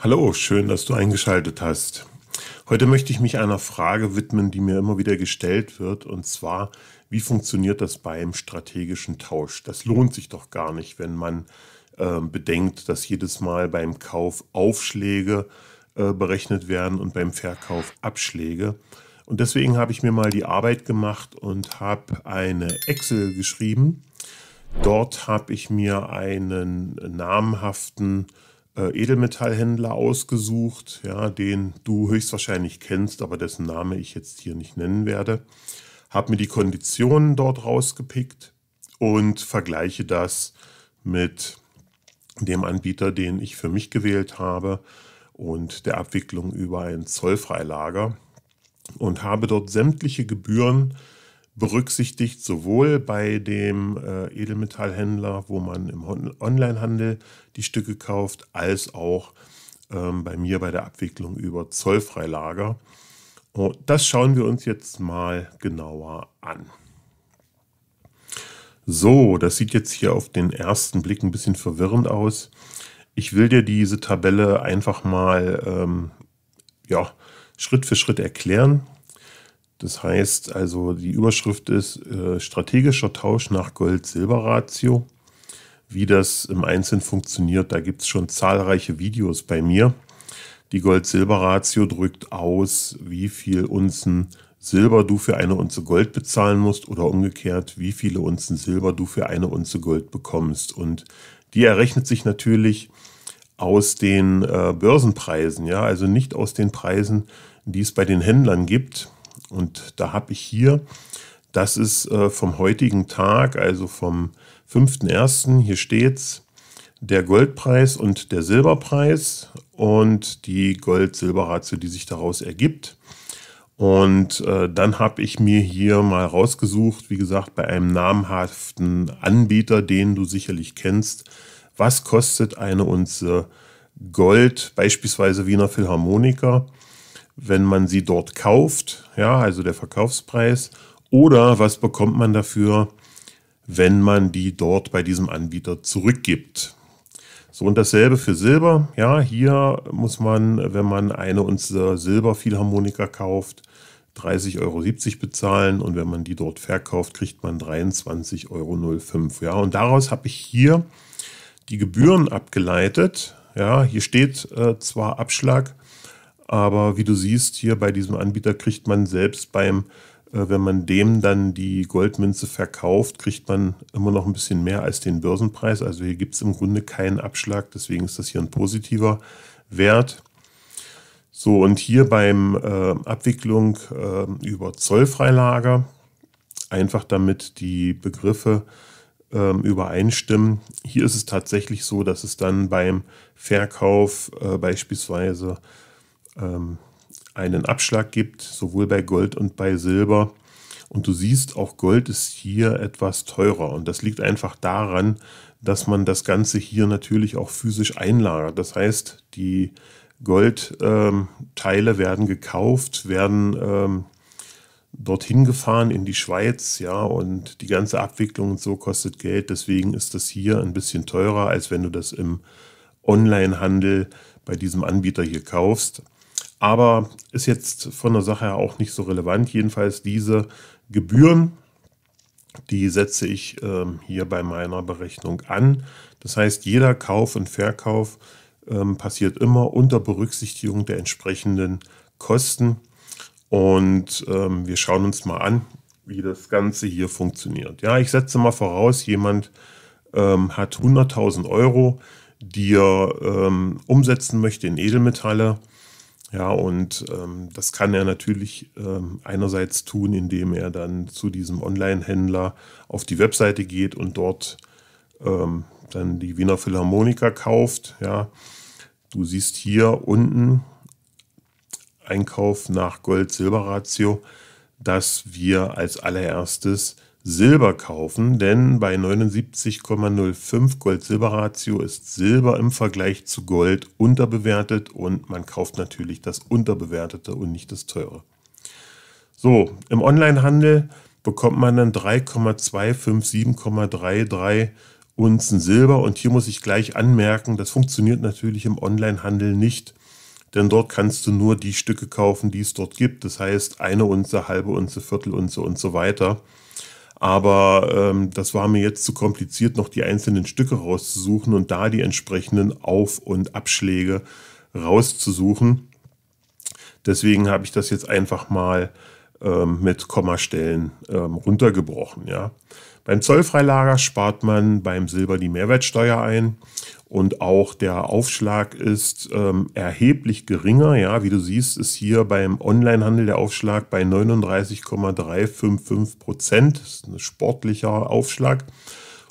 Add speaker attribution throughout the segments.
Speaker 1: Hallo, schön, dass du eingeschaltet hast. Heute möchte ich mich einer Frage widmen, die mir immer wieder gestellt wird, und zwar, wie funktioniert das beim strategischen Tausch? Das lohnt sich doch gar nicht, wenn man äh, bedenkt, dass jedes Mal beim Kauf Aufschläge äh, berechnet werden und beim Verkauf Abschläge. Und deswegen habe ich mir mal die Arbeit gemacht und habe eine Excel geschrieben. Dort habe ich mir einen namhaften äh, äh, Edelmetallhändler ausgesucht, ja, den du höchstwahrscheinlich kennst, aber dessen Name ich jetzt hier nicht nennen werde. Habe mir die Konditionen dort rausgepickt und vergleiche das mit dem Anbieter, den ich für mich gewählt habe und der Abwicklung über ein Zollfreilager und habe dort sämtliche Gebühren berücksichtigt, sowohl bei dem äh, Edelmetallhändler, wo man im Onlinehandel die Stücke kauft, als auch ähm, bei mir bei der Abwicklung über Zollfreilager. Und das schauen wir uns jetzt mal genauer an. So, das sieht jetzt hier auf den ersten Blick ein bisschen verwirrend aus. Ich will dir diese Tabelle einfach mal ähm, ja, Schritt für Schritt erklären. Das heißt also, die Überschrift ist äh, strategischer Tausch nach Gold-Silber-Ratio. Wie das im Einzelnen funktioniert, da gibt es schon zahlreiche Videos bei mir. Die Gold-Silber-Ratio drückt aus, wie viel Unzen Silber du für eine Unze Gold bezahlen musst oder umgekehrt, wie viele Unzen Silber du für eine Unze Gold bekommst. Und die errechnet sich natürlich aus den äh, Börsenpreisen, ja, also nicht aus den Preisen, die es bei den Händlern gibt, und da habe ich hier, das ist äh, vom heutigen Tag, also vom 5.1., hier steht es, der Goldpreis und der Silberpreis und die Gold-Silber-Ratio, die sich daraus ergibt. Und äh, dann habe ich mir hier mal rausgesucht, wie gesagt, bei einem namhaften Anbieter, den du sicherlich kennst, was kostet eine Unze Gold, beispielsweise Wiener Philharmoniker wenn man sie dort kauft, ja, also der Verkaufspreis, oder was bekommt man dafür, wenn man die dort bei diesem Anbieter zurückgibt. So und dasselbe für Silber. Ja, hier muss man, wenn man eine unserer Silberphilharmonika kauft, 30,70 Euro bezahlen und wenn man die dort verkauft, kriegt man 23,05 Euro. Ja, und daraus habe ich hier die Gebühren abgeleitet. Ja, hier steht äh, zwar Abschlag aber wie du siehst, hier bei diesem Anbieter kriegt man selbst beim, äh, wenn man dem dann die Goldmünze verkauft, kriegt man immer noch ein bisschen mehr als den Börsenpreis. Also hier gibt es im Grunde keinen Abschlag, deswegen ist das hier ein positiver Wert. So, und hier beim äh, Abwicklung äh, über Zollfreilager, einfach damit die Begriffe ähm, übereinstimmen. Hier ist es tatsächlich so, dass es dann beim Verkauf äh, beispielsweise ähm, einen Abschlag gibt, sowohl bei Gold und bei Silber. Und du siehst, auch Gold ist hier etwas teurer. Und das liegt einfach daran, dass man das Ganze hier natürlich auch physisch einlagert. Das heißt, die Goldteile ähm, werden gekauft, werden ähm, dorthin gefahren in die Schweiz, ja, und die ganze Abwicklung und so kostet Geld. Deswegen ist das hier ein bisschen teurer, als wenn du das im Onlinehandel bei diesem Anbieter hier kaufst aber ist jetzt von der Sache her auch nicht so relevant. Jedenfalls diese Gebühren, die setze ich ähm, hier bei meiner Berechnung an. Das heißt, jeder Kauf und Verkauf ähm, passiert immer unter Berücksichtigung der entsprechenden Kosten. Und ähm, wir schauen uns mal an, wie das Ganze hier funktioniert. Ja, ich setze mal voraus, jemand ähm, hat 100.000 Euro, die er ähm, umsetzen möchte in Edelmetalle ja, und ähm, das kann er natürlich ähm, einerseits tun, indem er dann zu diesem Online-Händler auf die Webseite geht und dort ähm, dann die Wiener Philharmoniker kauft. Ja, du siehst hier unten Einkauf nach Gold-Silber-Ratio, dass wir als allererstes Silber kaufen, denn bei 79,05 Gold-Silber-Ratio ist Silber im Vergleich zu Gold unterbewertet und man kauft natürlich das unterbewertete und nicht das teure. So, im Onlinehandel bekommt man dann 3,257,33 Unzen Silber und hier muss ich gleich anmerken, das funktioniert natürlich im Onlinehandel nicht denn dort kannst du nur die Stücke kaufen, die es dort gibt. Das heißt, eine Unze, halbe Unze, Viertelunze und so weiter. Aber ähm, das war mir jetzt zu kompliziert, noch die einzelnen Stücke rauszusuchen und da die entsprechenden Auf- und Abschläge rauszusuchen. Deswegen habe ich das jetzt einfach mal ähm, mit Kommastellen ähm, runtergebrochen. Ja? Beim Zollfreilager spart man beim Silber die Mehrwertsteuer ein und auch der Aufschlag ist ähm, erheblich geringer. Ja, wie du siehst, ist hier beim Onlinehandel der Aufschlag bei 39,355 Prozent. Das ist ein sportlicher Aufschlag.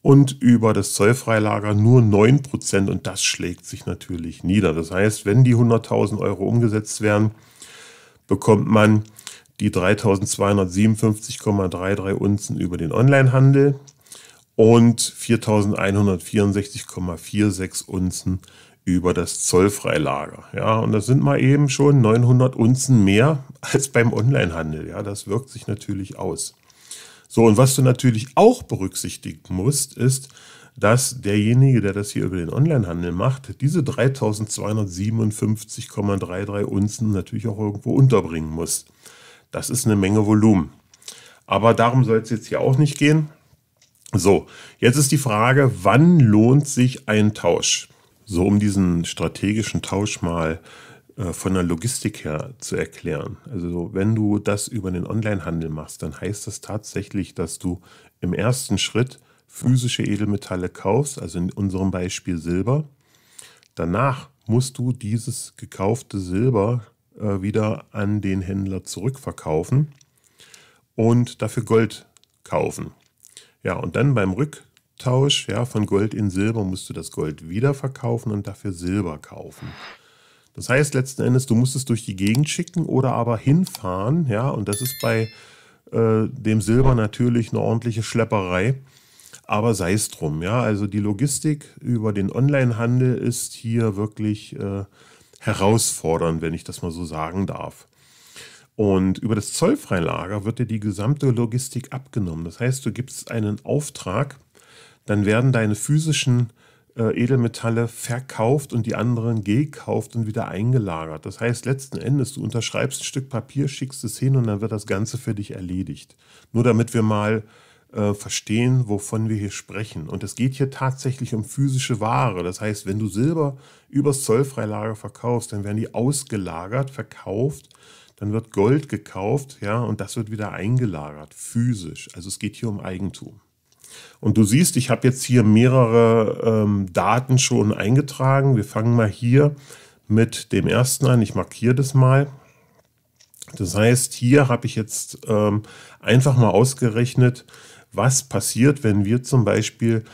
Speaker 1: Und über das Zollfreilager nur 9 Prozent und das schlägt sich natürlich nieder. Das heißt, wenn die 100.000 Euro umgesetzt werden, bekommt man die 3257,33 Unzen über den Onlinehandel und 4164,46 Unzen über das zollfreilager. Ja, und das sind mal eben schon 900 Unzen mehr als beim Onlinehandel. Ja, das wirkt sich natürlich aus. So, und was du natürlich auch berücksichtigen musst, ist, dass derjenige, der das hier über den Onlinehandel macht, diese 3257,33 Unzen natürlich auch irgendwo unterbringen muss. Das ist eine Menge Volumen. Aber darum soll es jetzt hier auch nicht gehen. So, jetzt ist die Frage, wann lohnt sich ein Tausch? So, um diesen strategischen Tausch mal äh, von der Logistik her zu erklären. Also, wenn du das über den Onlinehandel machst, dann heißt das tatsächlich, dass du im ersten Schritt physische Edelmetalle kaufst, also in unserem Beispiel Silber. Danach musst du dieses gekaufte Silber äh, wieder an den Händler zurückverkaufen und dafür Gold kaufen. Ja, und dann beim Rücktausch ja, von Gold in Silber musst du das Gold wieder verkaufen und dafür Silber kaufen. Das heißt letzten Endes, du musst es durch die Gegend schicken oder aber hinfahren, ja, und das ist bei äh, dem Silber natürlich eine ordentliche Schlepperei. Aber sei es drum, ja. Also die Logistik über den Onlinehandel ist hier wirklich äh, herausfordern, wenn ich das mal so sagen darf. Und über das Zollfreilager wird dir die gesamte Logistik abgenommen. Das heißt, du gibst einen Auftrag, dann werden deine physischen äh, Edelmetalle verkauft und die anderen gekauft und wieder eingelagert. Das heißt, letzten Endes, du unterschreibst ein Stück Papier, schickst es hin und dann wird das Ganze für dich erledigt. Nur damit wir mal äh, verstehen, wovon wir hier sprechen. Und es geht hier tatsächlich um physische Ware. Das heißt, wenn du Silber übers Zollfreilager verkaufst, dann werden die ausgelagert, verkauft, dann wird Gold gekauft, ja, und das wird wieder eingelagert, physisch. Also es geht hier um Eigentum. Und du siehst, ich habe jetzt hier mehrere ähm, Daten schon eingetragen. Wir fangen mal hier mit dem ersten an. Ich markiere das mal. Das heißt, hier habe ich jetzt ähm, einfach mal ausgerechnet, was passiert, wenn wir zum Beispiel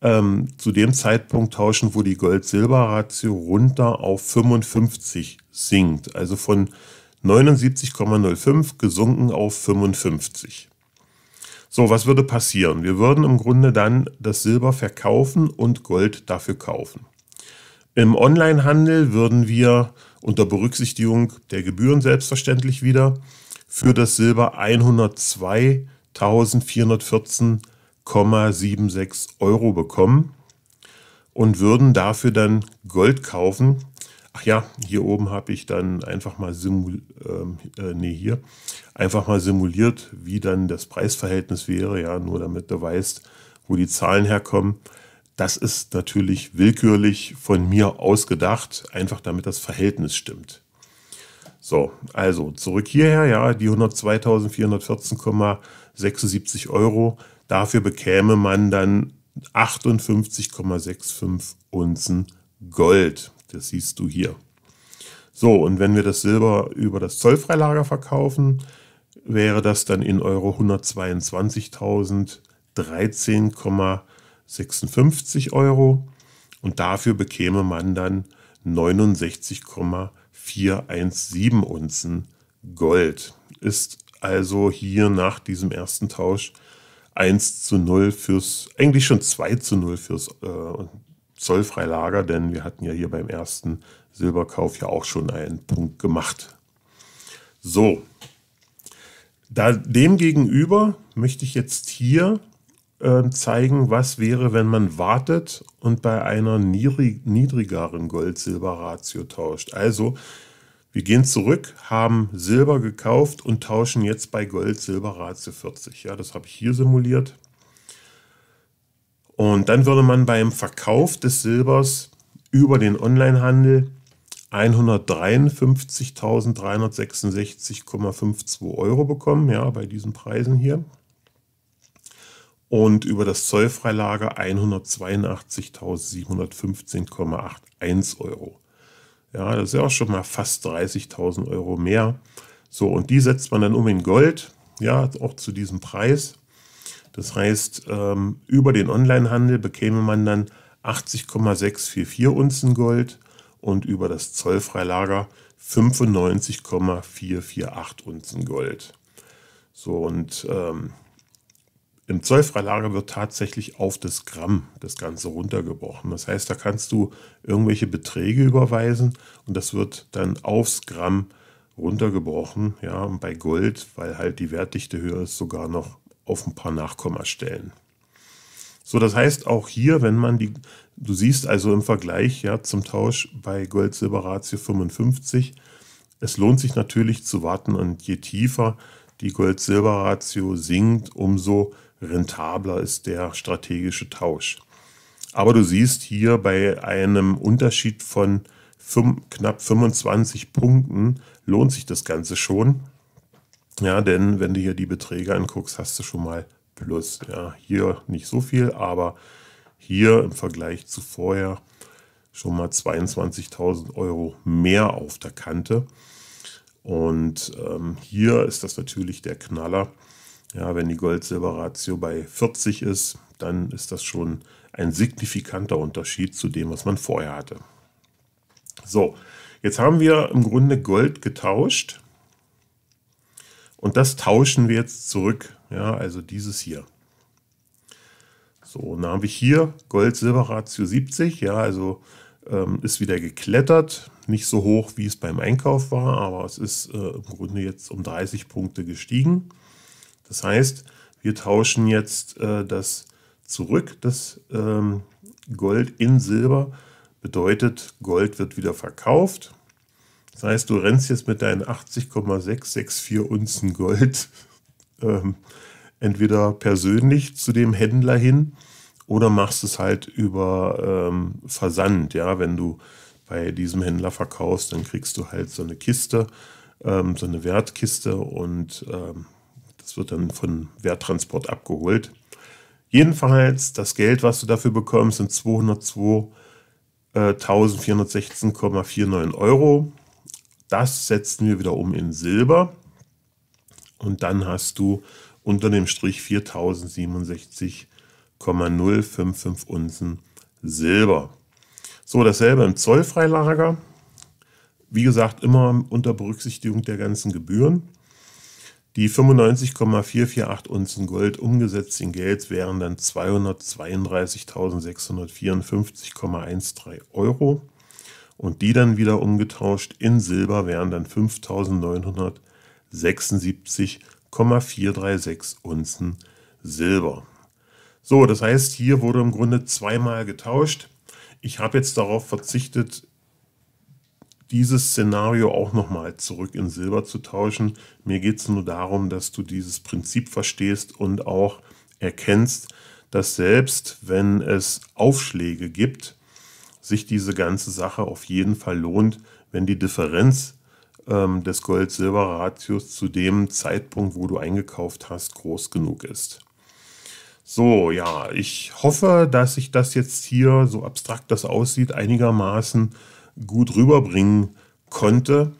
Speaker 1: ähm, zu dem Zeitpunkt tauschen, wo die Gold-Silber-Ratio runter auf 55 sinkt. Also von 79,05 gesunken auf 55. So, was würde passieren? Wir würden im Grunde dann das Silber verkaufen und Gold dafür kaufen. Im Onlinehandel würden wir unter Berücksichtigung der Gebühren selbstverständlich wieder für das Silber 102 1414,76 Euro bekommen und würden dafür dann Gold kaufen. Ach ja, hier oben habe ich dann einfach mal simuliert, ähm, äh, nee, hier, einfach mal simuliert, wie dann das Preisverhältnis wäre, ja, nur damit du weißt, wo die Zahlen herkommen. Das ist natürlich willkürlich von mir ausgedacht, einfach damit das Verhältnis stimmt. So, also zurück hierher, ja, die 102.414,76 Euro. Dafür bekäme man dann 58,65 Unzen Gold. Das siehst du hier. So, und wenn wir das Silber über das Zollfreilager verkaufen, wäre das dann in Euro 122.013,56 Euro. Und dafür bekäme man dann 69,65 417 Unzen Gold. Ist also hier nach diesem ersten Tausch 1 zu 0 fürs, eigentlich schon 2 zu 0 fürs äh, Zollfreilager, denn wir hatten ja hier beim ersten Silberkauf ja auch schon einen Punkt gemacht. So, da, demgegenüber möchte ich jetzt hier ähm, zeigen, was wäre, wenn man wartet und bei einer niedrigeren Gold-Silber-Ratio tauscht. Also wir gehen zurück, haben Silber gekauft und tauschen jetzt bei Gold-Silber-Ratio 40. Ja, das habe ich hier simuliert. Und dann würde man beim Verkauf des Silbers über den Onlinehandel 153.366,52 Euro bekommen, ja, bei diesen Preisen hier und über das Zollfreilager 182.715,81 Euro. Ja, das ist ja auch schon mal fast 30.000 Euro mehr. So, und die setzt man dann um in Gold, ja, auch zu diesem Preis. Das heißt, ähm, über den Onlinehandel bekäme man dann 80,644 Unzen Gold und über das Zollfreilager 95,448 Unzen Gold. So, und ähm, im Zollfreilager wird tatsächlich auf das Gramm das Ganze runtergebrochen. Das heißt, da kannst du irgendwelche Beträge überweisen und das wird dann aufs Gramm runtergebrochen. Ja, und bei Gold, weil halt die Wertdichte höher ist, sogar noch auf ein paar Nachkommastellen. So, das heißt auch hier, wenn man die, du siehst also im Vergleich ja, zum Tausch bei Gold-Silber-Ratio 55, es lohnt sich natürlich zu warten und je tiefer die Gold-Silber-Ratio sinkt, umso rentabler ist der strategische Tausch. Aber du siehst hier bei einem Unterschied von knapp 25 Punkten lohnt sich das Ganze schon. Ja, denn wenn du hier die Beträge anguckst, hast du schon mal Plus. Ja, hier nicht so viel, aber hier im Vergleich zu vorher schon mal 22.000 Euro mehr auf der Kante. Und ähm, hier ist das natürlich der Knaller. Ja, wenn die Gold-Silber-Ratio bei 40 ist, dann ist das schon ein signifikanter Unterschied zu dem, was man vorher hatte. So, jetzt haben wir im Grunde Gold getauscht und das tauschen wir jetzt zurück. Ja, also dieses hier. So, dann habe ich hier Gold-Silber-Ratio 70, ja, also ähm, ist wieder geklettert, nicht so hoch, wie es beim Einkauf war, aber es ist äh, im Grunde jetzt um 30 Punkte gestiegen. Das heißt, wir tauschen jetzt äh, das zurück, das ähm, Gold in Silber. Bedeutet, Gold wird wieder verkauft. Das heißt, du rennst jetzt mit deinen 80,664 Unzen Gold ähm, entweder persönlich zu dem Händler hin oder machst es halt über ähm, Versand. Ja, wenn du bei diesem Händler verkaufst, dann kriegst du halt so eine Kiste, ähm, so eine Wertkiste und ähm, es wird dann von Werttransport abgeholt. Jedenfalls, das Geld, was du dafür bekommst, sind 202.416,49 äh, Euro. Das setzen wir wieder um in Silber. Und dann hast du unter dem Strich 4067,055 Unzen Silber. So, dasselbe im Zollfreilager. Wie gesagt, immer unter Berücksichtigung der ganzen Gebühren. Die 95,448 Unzen Gold umgesetzt in Geld wären dann 232.654,13 Euro. Und die dann wieder umgetauscht in Silber wären dann 5.976,436 Unzen Silber. So, das heißt, hier wurde im Grunde zweimal getauscht. Ich habe jetzt darauf verzichtet, dieses Szenario auch nochmal zurück in Silber zu tauschen. Mir geht es nur darum, dass du dieses Prinzip verstehst und auch erkennst, dass selbst wenn es Aufschläge gibt, sich diese ganze Sache auf jeden Fall lohnt, wenn die Differenz ähm, des Gold-Silber-Ratios zu dem Zeitpunkt, wo du eingekauft hast, groß genug ist. So, ja, ich hoffe, dass ich das jetzt hier, so abstrakt das aussieht, einigermaßen gut rüberbringen konnte.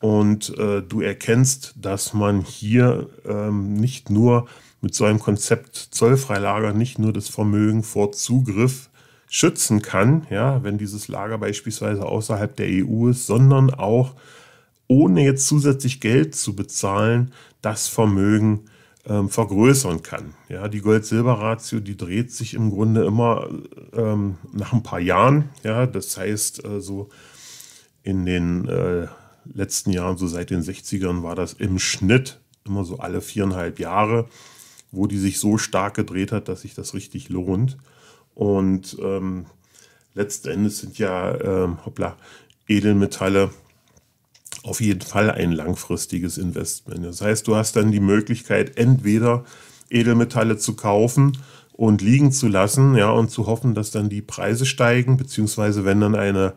Speaker 1: Und äh, du erkennst, dass man hier ähm, nicht nur mit so einem Konzept Zollfreilager nicht nur das Vermögen vor Zugriff schützen kann, ja, wenn dieses Lager beispielsweise außerhalb der EU ist, sondern auch ohne jetzt zusätzlich Geld zu bezahlen, das Vermögen ähm, vergrößern kann. Ja, die Gold-Silber-Ratio, die dreht sich im Grunde immer ähm, nach ein paar Jahren. Ja, das heißt, äh, so in den äh, letzten Jahren, so seit den 60ern, war das im Schnitt immer so alle viereinhalb Jahre, wo die sich so stark gedreht hat, dass sich das richtig lohnt. Und ähm, letzten Endes sind ja, ähm, hoppla, Edelmetalle auf jeden Fall ein langfristiges Investment. Das heißt, du hast dann die Möglichkeit, entweder Edelmetalle zu kaufen und liegen zu lassen, ja, und zu hoffen, dass dann die Preise steigen, beziehungsweise wenn dann eine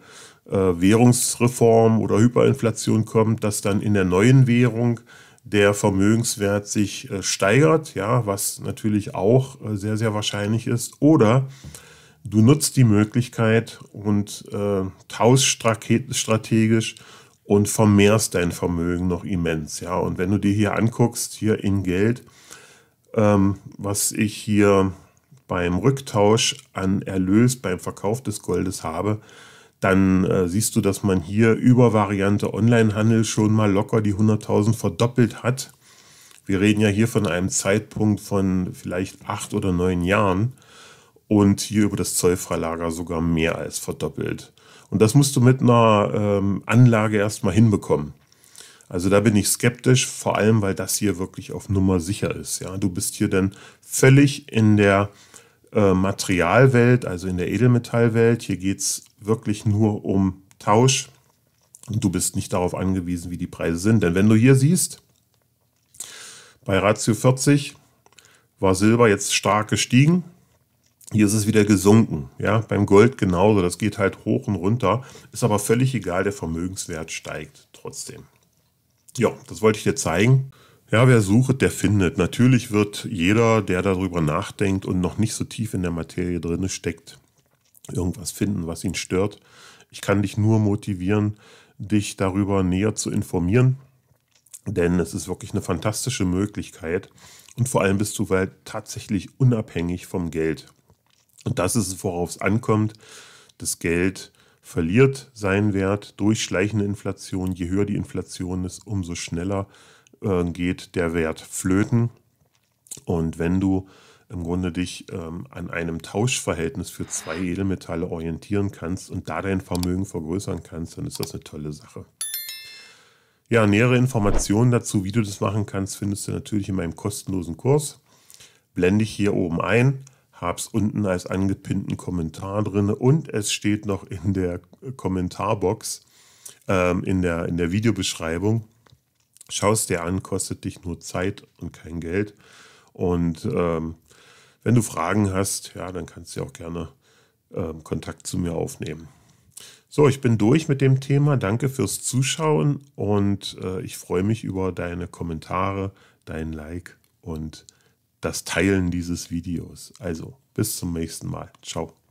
Speaker 1: äh, Währungsreform oder Hyperinflation kommt, dass dann in der neuen Währung der Vermögenswert sich äh, steigert, ja, was natürlich auch äh, sehr, sehr wahrscheinlich ist. Oder du nutzt die Möglichkeit und äh, tauschst strategisch und vermehrst dein Vermögen noch immens. Ja, und wenn du dir hier anguckst, hier in Geld, ähm, was ich hier beim Rücktausch an Erlös beim Verkauf des Goldes habe, dann äh, siehst du, dass man hier über Variante Onlinehandel schon mal locker die 100.000 verdoppelt hat. Wir reden ja hier von einem Zeitpunkt von vielleicht acht oder neun Jahren und hier über das Zollfreilager sogar mehr als verdoppelt. Und das musst du mit einer ähm, Anlage erstmal hinbekommen. Also da bin ich skeptisch, vor allem weil das hier wirklich auf Nummer sicher ist. Ja, du bist hier dann völlig in der äh, Materialwelt, also in der Edelmetallwelt. Hier geht es wirklich nur um Tausch. Und du bist nicht darauf angewiesen, wie die Preise sind. Denn wenn du hier siehst, bei Ratio 40 war Silber jetzt stark gestiegen. Hier ist es wieder gesunken. Ja, beim Gold genauso. Das geht halt hoch und runter. Ist aber völlig egal. Der Vermögenswert steigt trotzdem. Ja, das wollte ich dir zeigen. Ja, wer sucht, der findet. Natürlich wird jeder, der darüber nachdenkt und noch nicht so tief in der Materie drin steckt, irgendwas finden, was ihn stört. Ich kann dich nur motivieren, dich darüber näher zu informieren, denn es ist wirklich eine fantastische Möglichkeit und vor allem bist du halt tatsächlich unabhängig vom Geld. Und das ist es, worauf es ankommt. Das Geld verliert seinen Wert durch schleichende Inflation. Je höher die Inflation ist, umso schneller äh, geht der Wert flöten. Und wenn du im Grunde dich ähm, an einem Tauschverhältnis für zwei Edelmetalle orientieren kannst und da dein Vermögen vergrößern kannst, dann ist das eine tolle Sache. Ja, nähere Informationen dazu, wie du das machen kannst, findest du natürlich in meinem kostenlosen Kurs. Blende ich hier oben ein es unten als angepinnten Kommentar drin und es steht noch in der Kommentarbox, ähm, in, der, in der Videobeschreibung. Schaust dir an, kostet dich nur Zeit und kein Geld. Und ähm, wenn du Fragen hast, ja, dann kannst du auch gerne ähm, Kontakt zu mir aufnehmen. So, ich bin durch mit dem Thema. Danke fürs Zuschauen und äh, ich freue mich über deine Kommentare, dein Like und das Teilen dieses Videos. Also bis zum nächsten Mal. Ciao.